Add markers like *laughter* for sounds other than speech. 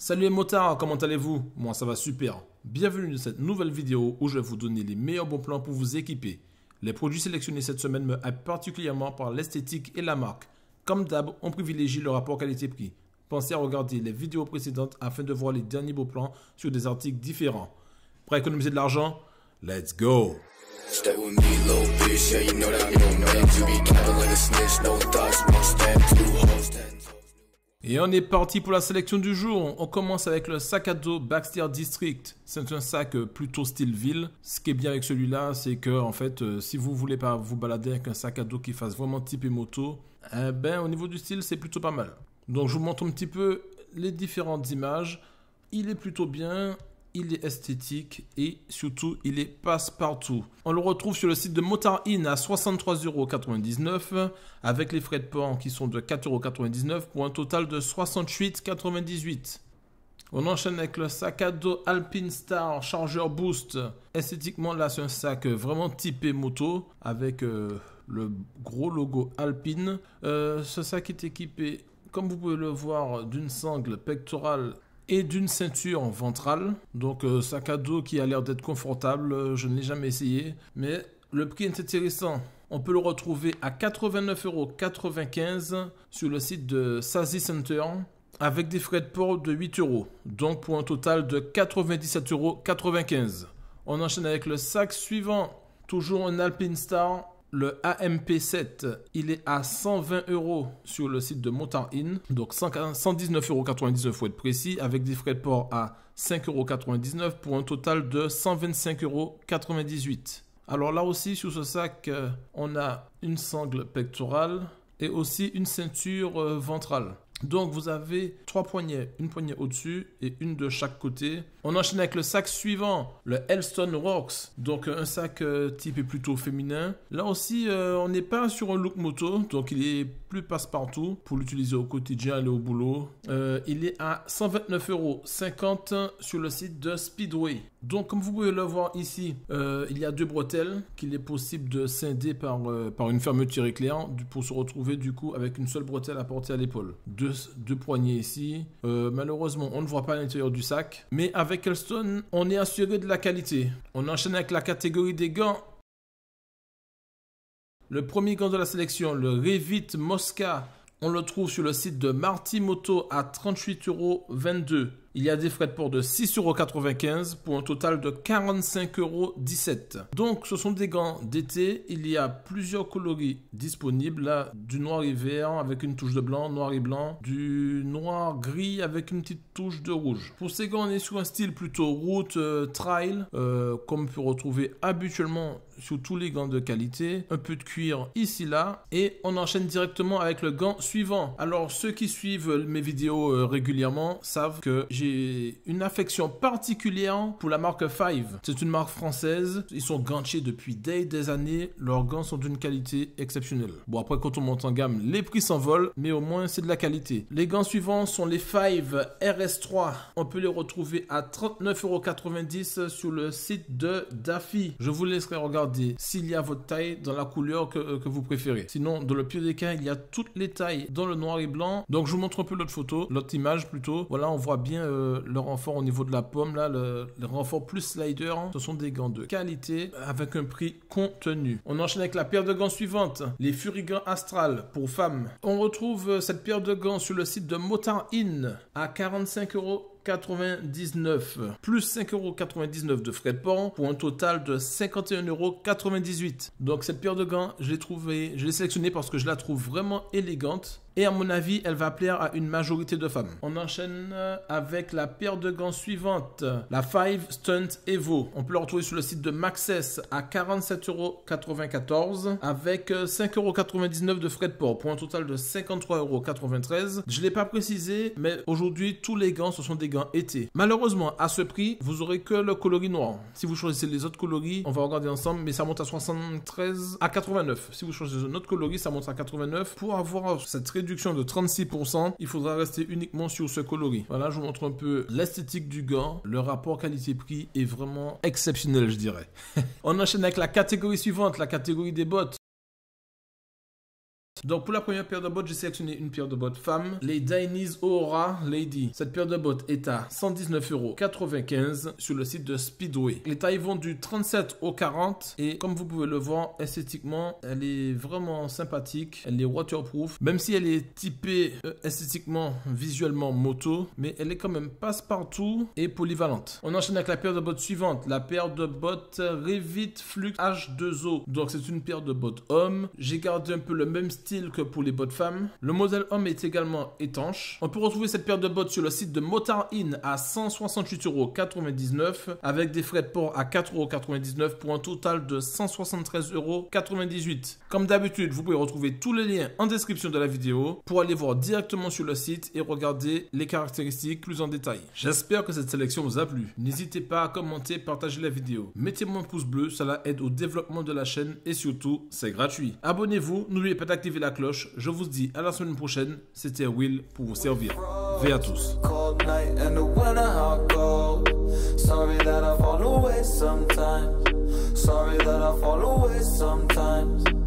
Salut les motards, comment allez-vous Moi ça va super. Bienvenue dans cette nouvelle vidéo où je vais vous donner les meilleurs bons plans pour vous équiper. Les produits sélectionnés cette semaine me hype particulièrement par l'esthétique et la marque. Comme d'hab, on privilégie le rapport qualité-prix. Pensez à regarder les vidéos précédentes afin de voir les derniers bons plans sur des articles différents. Pour économiser de l'argent, let's go et on est parti pour la sélection du jour. On commence avec le sac à dos Baxter District. C'est un sac plutôt style ville. Ce qui est bien avec celui-là, c'est que en fait, euh, si vous voulez pas vous balader avec un sac à dos qui fasse vraiment type moto, eh ben au niveau du style, c'est plutôt pas mal. Donc je vous montre un petit peu les différentes images. Il est plutôt bien il est esthétique et surtout il est passe-partout. On le retrouve sur le site de Motar In à 63,99€ avec les frais de port qui sont de 4,99€ pour un total de 68,98€. On enchaîne avec le sac à dos Alpine Star Charger Boost. Esthétiquement là c'est un sac vraiment typé moto avec euh, le gros logo Alpine. Euh, ce sac est équipé comme vous pouvez le voir d'une sangle pectorale et d'une ceinture ventrale. Donc sac à dos qui a l'air d'être confortable, euh, je ne l'ai jamais essayé, mais le prix est intéressant. On peut le retrouver à 89,95€ sur le site de Sazi Center avec des frais de port de 8€. donc pour un total de 97,95€. On enchaîne avec le sac suivant, toujours un Alpine Star le AMP7, il est à 120 euros sur le site de Motar In, donc 119,99 euros être précis, avec des frais de port à 5,99 pour un total de 125,98 Alors là aussi, sur ce sac, euh, on a une sangle pectorale et aussi une ceinture euh, ventrale. Donc vous avez trois poignées, une poignée au-dessus et une de chaque côté. On enchaîne avec le sac suivant, le Elston Rocks. Donc euh, un sac euh, type plutôt féminin. Là aussi, euh, on n'est pas sur un look moto, donc il est plus passe-partout pour l'utiliser au quotidien, et au boulot. il est à 129,50€ sur le site de Speedway. Donc, comme vous pouvez le voir ici, euh, il y a deux bretelles qu'il est possible de scinder par, euh, par une fermeture éclair pour se retrouver du coup avec une seule bretelle à porter à l'épaule. Deux, poignées ici. Euh, malheureusement, on ne voit pas l'intérieur du sac. Mais avec Elstone, on est assuré de la qualité. On enchaîne avec la catégorie des gants. Le premier gant de la sélection, le Revit Mosca. On le trouve sur le site de Martimoto à 38,22 euros il y a des frais de port de 6,95€ pour un total de 45,17€. Donc ce sont des gants d'été, il y a plusieurs coloris disponibles, là, du noir et vert avec une touche de blanc, noir et blanc, du noir gris avec une petite touche de rouge. Pour ces gants, on est sur un style plutôt route, euh, trail, euh, comme on peut retrouver habituellement sur tous les gants de qualité, un peu de cuir ici là, et on enchaîne directement avec le gant suivant. Alors ceux qui suivent mes vidéos euh, régulièrement savent que j'ai une affection particulière pour la marque Five. C'est une marque française. Ils sont ganchés depuis des, années. Leurs gants sont d'une qualité exceptionnelle. Bon, après, quand on monte en gamme, les prix s'envolent, mais au moins, c'est de la qualité. Les gants suivants sont les Five RS3. On peut les retrouver à 39,90€ sur le site de Daffy. Je vous laisserai regarder s'il y a votre taille dans la couleur euh, que, vous préférez. Sinon, dans le pire des cas, il y a toutes les tailles dans le noir et blanc. Donc, je vous montre un peu l'autre photo, l'autre image plutôt. Voilà, on voit bien euh, euh, le, renfort au niveau de la pomme, là, le, renfort plus slider, hein, ce sont des gants de qualité avec un prix contenu. On enchaîne avec la paire de gants suivante, les Fury Astral pour femmes. On retrouve euh, cette paire de gants sur le site de Motar in à 45 euros plus 5,99€ de frais de port pour un total de 51,98€. Donc cette paire de gants, je l'ai trouvée, je l'ai sélectionnée parce que je la trouve vraiment élégante. Et à mon avis, elle va plaire à une majorité de femmes. On enchaîne avec la paire de gants suivante, la 5 Stunt Evo. On peut la retrouver sur le site de Maxess à 47,94€ avec 5,99€ de frais de port pour un total de 53,93€. Je ne l'ai pas précisé, mais aujourd'hui, tous les gants, ce sont des gants été. Malheureusement, à ce prix, vous aurez que le coloris noir. Si vous choisissez les autres coloris, on va regarder ensemble, mais ça monte à 73 à 89. Si vous choisissez un autre coloris, ça monte à 89. Pour avoir cette réduction de 36%, il faudra rester uniquement sur ce coloris. Voilà, je vous montre un peu l'esthétique du gant. Le rapport qualité-prix est vraiment exceptionnel, je dirais. *laughs* on enchaîne avec la catégorie suivante, la catégorie des bottes. Donc pour la première paire de bottes, j'ai sélectionné une paire de bottes femme, les Dainese Aura Lady. Cette paire de bottes est à 119,95€ sur le site de Speedway. Les tailles vont du 37 au 40 et comme vous pouvez le voir, esthétiquement, elle est vraiment sympathique, elle est waterproof, même si elle est typée euh, esthétiquement, visuellement moto, mais elle est quand même passe-partout et polyvalente. On enchaîne avec la paire de bottes suivante, la paire de bottes Revit Flux H2O. Donc c'est une paire de bottes homme. J'ai gardé un peu le même style que pour les bottes femmes. Le modèle homme est également étanche. On peut retrouver cette paire de bottes sur le site de Motar In à 168,99€ avec des frais de port à 4,99€ pour un total de 173,98€. Comme d'habitude, vous pouvez retrouver tous les liens en description de la vidéo pour aller voir directement sur le site et regarder les caractéristiques plus en détail. J'espère que cette sélection vous a plu. N'hésitez pas à commenter, partager la vidéo. Mettez-moi un pouce bleu, cela aide au développement de la chaîne et surtout, c'est gratuit. Abonnez-vous, n'oubliez pas d'activer la cloche. Je vous dis à la semaine prochaine. C'était Will pour vous servir. à tous.